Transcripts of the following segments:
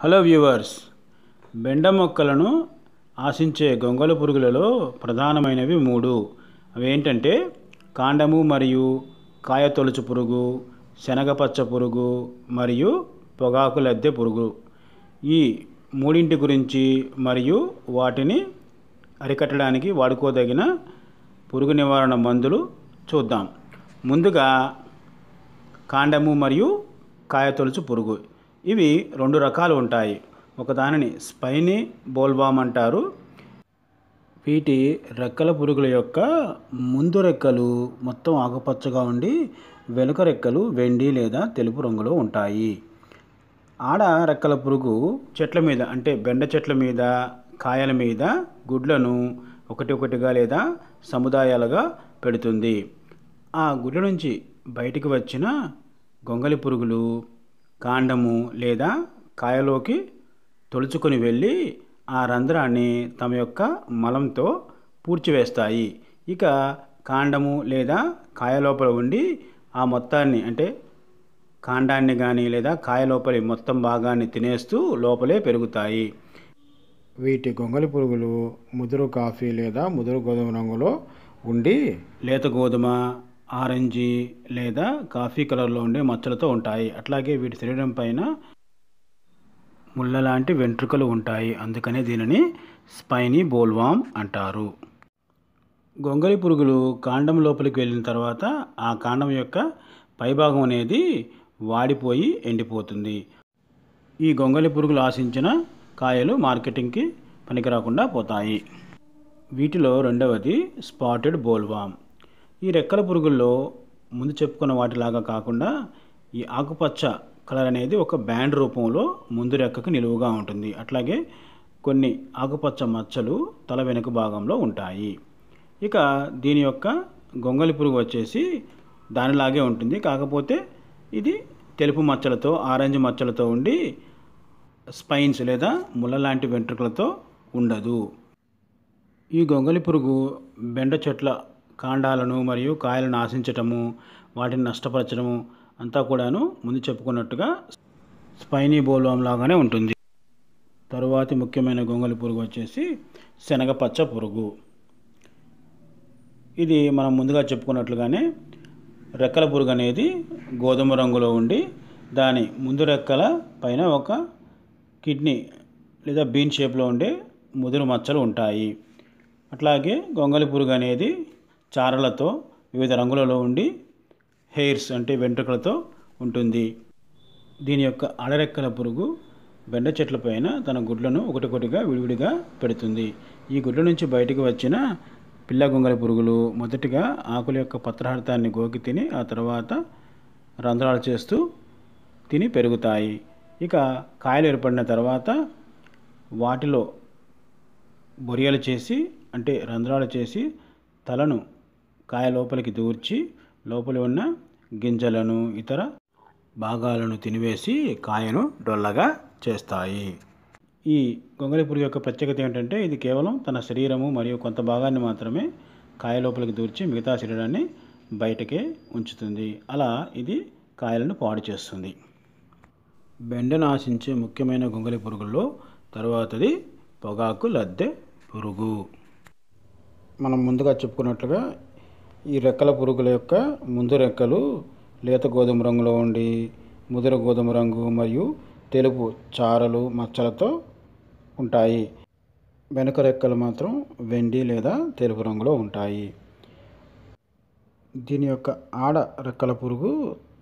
hello viewers బెండ మొక్కలను ఆశించే గొంగళ పురుగులలో ప్రధానమైనవి మూడు అవి ఏంటంటే కాండము మరియు కాయ తొలచు పురుగు శనగపచ్చ పురుగు మరియు పొగాకు లద్దె పురుగు ఈ మూడింటి గురించి మరియు వాటిని అరికట్టడానికి వాడుకోదగిన పురుగు నివారణ మందులు చూద్దాం ముందుగా కాండము మరియు కాయ తొలచు పురుగు ఇవి రెండు రకాలు ఉంటాయి ఒకదానిని స్పైనీ బోల్వామ్ అంటారు వీటి రెక్కల పురుగుల యొక్క ముందు రెక్కలు మొత్తం ఆకుపచ్చగా ఉండి వెనుక రెక్కలు వెండి లేదా తెలుపు రంగులో ఉంటాయి ఆడ రెక్కల పురుగు చెట్ల మీద అంటే బెండ చెట్ల మీద కాయల మీద గుడ్లను ఒకటి ఒకటిగా లేదా సముదాయాలుగా పెడుతుంది ఆ గుడ్ల నుంచి బయటికి వచ్చిన గొంగలి పురుగులు కాండము లేదా కాయలోకి తొలుచుకొని వెళ్ళి ఆ రంధ్రాన్ని తమ యొక్క మలంతో పూడ్చివేస్తాయి ఇక కాండము లేదా కాయలోపల ఉండి ఆ మొత్తాన్ని అంటే కాండాన్ని కానీ లేదా కాయలోపలి మొత్తం భాగాన్ని తినేస్తూ లోపలే పెరుగుతాయి వీటి గొంగలి పురుగులు ముదురు కాఫీ లేదా ముదురు గోధుమ రంగులో ఉండి లేత గోధుమ ఆరెంజ్ లేదా కాఫీ కలర్లో ఉండే మచ్చలతో ఉంటాయి అట్లాగే వీటి శరీరం పైన ముళ్ళలాంటి లాంటి వెంట్రుకలు ఉంటాయి అందుకనే దీనిని స్పైనీ బోల్వామ్ అంటారు గొంగలి పురుగులు కాండం లోపలికి వెళ్ళిన తర్వాత ఆ కాండం యొక్క పైభాగం అనేది వాడిపోయి ఎండిపోతుంది ఈ గొంగలి పురుగులు ఆశించిన కాయలు మార్కెటింగ్కి పనికిరాకుండా పోతాయి వీటిలో రెండవది స్పాటెడ్ బోల్వామ్ ఈ రెక్కల పురుగుల్లో ముందు చెప్పుకున్న వాటిలాగా కాకుండా ఈ ఆకుపచ్చ కలర్ అనేది ఒక బ్యాండ్ రూపంలో ముందు రెక్కకు నిలువుగా ఉంటుంది అట్లాగే కొన్ని ఆకుపచ్చ మచ్చలు తల వెనుక భాగంలో ఉంటాయి ఇక దీని యొక్క గొంగలి పురుగు వచ్చేసి దానిలాగే ఉంటుంది కాకపోతే ఇది తెలుపు మచ్చలతో ఆరెంజ్ మచ్చలతో ఉండి స్పైన్స్ లేదా ముళ్ళ లాంటి వెంట్రుకలతో ఉండదు ఈ గొంగలి పురుగు బెండ చెట్ల కాండాలను మరియు కాయలను ఆశించటము వాటిని నష్టపరచడము అంతా కూడాను ముందు చెప్పుకున్నట్టుగా స్పైనీ బోల్వామ్ లాగానే ఉంటుంది తరువాతి ముఖ్యమైన గొంగలి పురుగు వచ్చేసి శనగ పచ్చ పురుగు ఇది మనం ముందుగా చెప్పుకున్నట్లుగానే రెక్కల పురుగు అనేది గోధుమ రంగులో ఉండి దాని ముందు రెక్కల పైన ఒక కిడ్నీ లేదా బీన్ షేప్లో ఉండే ముదురు మచ్చలు ఉంటాయి అట్లాగే గొంగలి పురుగు అనేది చారలతో వివిధ రంగులలో ఉండి హెయిర్స్ అంటే వెంట్రుకలతో ఉంటుంది దీని యొక్క అడరెక్కల పురుగు బెండ చెట్ల పైన తన గుడ్లను ఒకటి ఒకటిగా విడివిడిగా పెడుతుంది ఈ గుడ్ల నుంచి బయటకు వచ్చిన పిల్ల గొంగల పురుగులు మొదటిగా ఆకుల యొక్క పత్రహార్థాన్ని గోకి తిని ఆ తర్వాత రంధ్రాలు చేస్తూ తిని పెరుగుతాయి ఇక కాయలు ఏర్పడిన తర్వాత వాటిలో బొరియలు చేసి అంటే రంధ్రాలు చేసి తలను కాయ లోపలికి దూర్చి లోపలి ఉన్న గింజలను ఇతర భాగాలను తినివేసి కాయను డొల్లగా చేస్తాయి ఈ గొంగలి పురుగు యొక్క ప్రత్యేకత ఏంటంటే ఇది కేవలం తన శరీరము మరియు కొంత భాగాన్ని మాత్రమే కాయ లోపలికి దూర్చి మిగతా శరీరాన్ని బయటకే ఉంచుతుంది అలా ఇది కాయలను పాడు చేస్తుంది బెండను ఆశించే ముఖ్యమైన గొంగళి పురుగుల్లో తర్వాతది పొగాకు లద్దె పురుగు మనం ముందుగా చెప్పుకున్నట్లుగా ఈ రెక్కల పురుగుల యొక్క ముందు రెక్కలు లేత గోధుమ రంగులో ఉండి ముదుర గోధుమ రంగు మరియు తెలుపు చారలు మచ్చలతో ఉంటాయి వెనుక రెక్కలు మాత్రం వెండి లేదా తెలుపు రంగులో ఉంటాయి దీని యొక్క ఆడ రెక్కల పురుగు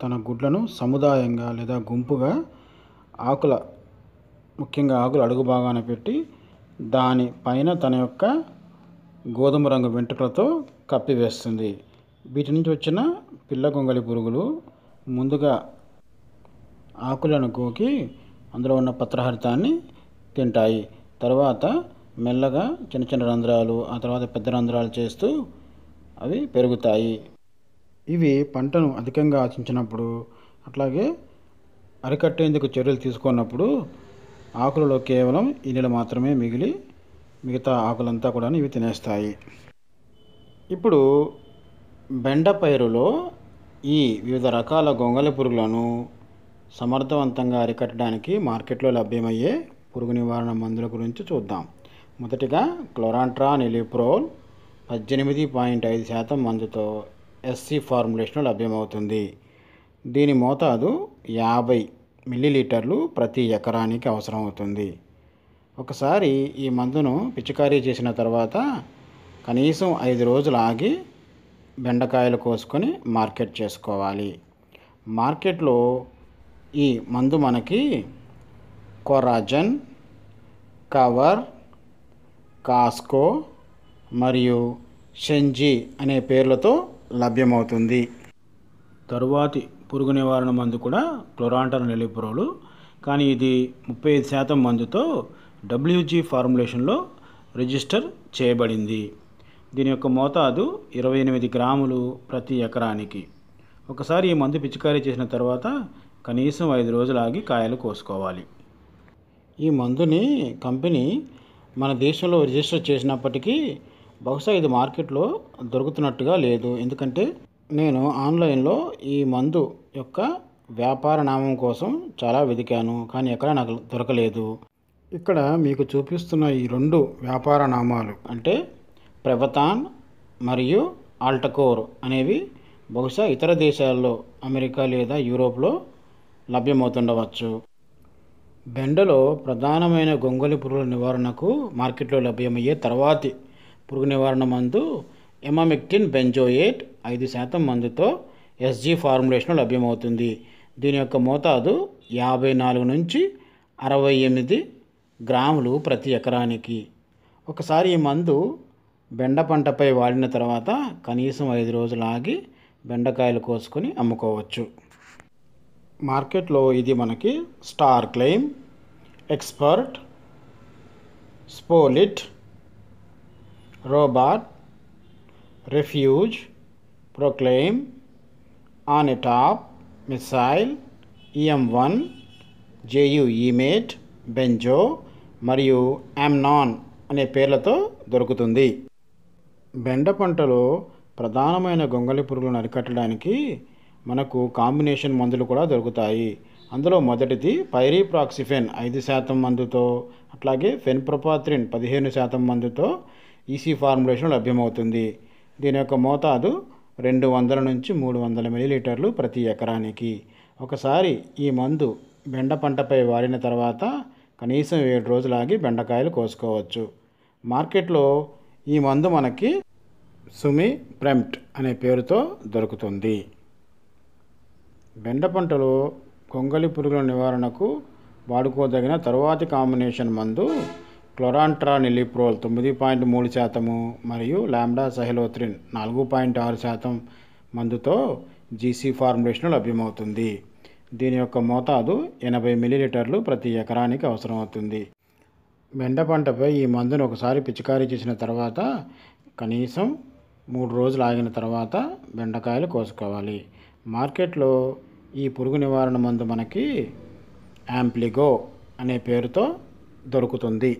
తన గుడ్లను సముదాయంగా లేదా గుంపుగా ఆకుల ముఖ్యంగా ఆకుల అడుగు భాగాన పెట్టి దాని పైన తన యొక్క గోధుమ రంగు వెంట్రుకలతో కప్పివేస్తుంది వీటి నుంచి వచ్చిన పిల్ల గొంగళి పురుగులు ముందుగా ఆకులను కోకి అందులో ఉన్న పత్రహరితాన్ని తింటాయి తర్వాత మెల్లగా చిన్న చిన్న రంధ్రాలు ఆ తర్వాత పెద్ద రంధ్రాలు చేస్తూ అవి పెరుగుతాయి ఇవి పంటను అధికంగా ఆశించినప్పుడు అట్లాగే అరికట్టేందుకు చర్యలు తీసుకున్నప్పుడు ఆకులలో కేవలం ఈనెలు మాత్రమే మిగిలి మిగతా ఆకులంతా కూడా ఇవి తినేస్తాయి ఇప్పుడు బెండ పైరులో ఈ వివిధ రకాల గొంగళి పురుగులను సమర్థవంతంగా అరికట్టడానికి మార్కెట్లో లభ్యమయ్యే పురుగు నివారణ మందుల గురించి చూద్దాం మొదటిగా క్లోరాంట్రా నిలిప్రోల్ పద్దెనిమిది పాయింట్ ఐదు శాతం మందుతో ఎస్సీ ఫార్ములేషన్ లభ్యమవుతుంది దీని మోతాదు యాభై మిల్లీలీటర్లు ప్రతి ఎకరానికి అవసరం అవుతుంది ఒకసారి ఈ మందును పిచికారీ చేసిన తర్వాత కనీసం ఐదు రోజులు ఆగి బెండకాయలు కోసుకొని మార్కెట్ చేసుకోవాలి మార్కెట్లో ఈ మందు మనకి కొరాజన్ కవర్ కాస్కో మరియు షెంజి అనే పేర్లతో లభ్యమవుతుంది తరువాతి పురుగు నివారణ మందు కూడా క్లొరాంటర్ నెలిపురోలు కానీ ఇది ముప్పై ఐదు శాతం మందుతో డబ్ల్యూజీ ఫార్ములేషన్లో రిజిస్టర్ చేయబడింది దీని యొక్క మోతాదు ఇరవై ఎనిమిది గ్రాములు ప్రతి ఎకరానికి ఒకసారి ఈ మందు పిచికారీ చేసిన తర్వాత కనీసం ఐదు రోజులు ఆగి కాయలు కోసుకోవాలి ఈ మందుని కంపెనీ మన దేశంలో రిజిస్టర్ చేసినప్పటికీ బహుశా ఇది మార్కెట్లో దొరుకుతున్నట్టుగా లేదు ఎందుకంటే నేను ఆన్లైన్లో ఈ మందు యొక్క వ్యాపార నామం కోసం చాలా వెతికాను కానీ ఎక్కడ నాకు దొరకలేదు ఇక్కడ మీకు చూపిస్తున్న ఈ రెండు వ్యాపార నామాలు అంటే ప్రభతాన్ మరియు ఆల్టకోర్ అనేవి బహుశా ఇతర దేశాల్లో అమెరికా లేదా యూరోప్లో లభ్యమవుతుండవచ్చు బెండలో ప్రధానమైన గొంగలి పురుగుల నివారణకు మార్కెట్లో లభ్యమయ్యే తర్వాతి పురుగు నివారణ మందు ఎమామిక్టిన్ బెంజోయేట్ ఐదు శాతం మందుతో ఎస్జీ ఫార్ములేషన్ లభ్యమవుతుంది దీని యొక్క మోతాదు యాభై నాలుగు నుంచి అరవై ఎనిమిది గ్రాములు ప్రతి ఎకరానికి ఒకసారి ఈ మందు బెండ పంటపై వాడిన తర్వాత కనీసం ఐదు రోజులు ఆగి బెండకాయలు కోసుకొని అమ్ముకోవచ్చు మార్కెట్లో ఇది మనకి స్టార్ క్లెయిమ్ ఎక్స్పర్ట్ స్పోలిట్ robot refuse proclaim on a top missile EM one జేయు ఈమేట్ బెంజో మరియు యామ్నాన్ అనే పేర్లతో దొరుకుతుంది బెండ పంటలో ప్రధానమైన గొంగళి పురుగులను అరికట్టడానికి మనకు కాంబినేషన్ మందులు కూడా దొరుకుతాయి అందులో మొదటిది పైరీప్రాక్సిఫెన్ ఐదు శాతం మందుతో అట్లాగే ఫెన్ప్రొపాత్రిన్ పదిహేను శాతం మందుతో ఈసీ ఫార్ములేషన్ లభ్యమవుతుంది దీని యొక్క మోతాదు రెండు వందల నుంచి మూడు వందల మిలీలీటర్లు ప్రతి ఎకరానికి ఒకసారి ఈ మందు బెండ పంటపై వాడిన తర్వాత కనీసం ఏడు రోజులాగి బెండకాయలు కోసుకోవచ్చు మార్కెట్లో ఈ మందు మనకి సుమి ప్రెంప్ట్ అనే పేరుతో దొరుకుతుంది బెండ పంటలో కొంగలి పురుగుల నివారణకు వాడుకోదగిన తరువాతి కాంబినేషన్ మందు క్లొరాంట్రా నిలిప్రోల్ తొమ్మిది పాయింట్ మూడు శాతము మరియు లాంబ్డా సహెలోత్రిన్ నాలుగు పాయింట్ ఆరు శాతం మందుతో జీసీ ఫార్ములేషన్ లభ్యమవుతుంది దీని యొక్క మోతాదు ఎనభై మిల్లీలీటర్లు ప్రతి ఎకరానికి అవసరమవుతుంది బెండ పంటపై ఈ మందును ఒకసారి పిచికారీ చేసిన తర్వాత కనీసం మూడు రోజులు ఆగిన తర్వాత బెండకాయలు కోసుకోవాలి మార్కెట్లో ఈ పురుగు నివారణ మందు మనకి యాంప్లిగో అనే పేరుతో దొరుకుతుంది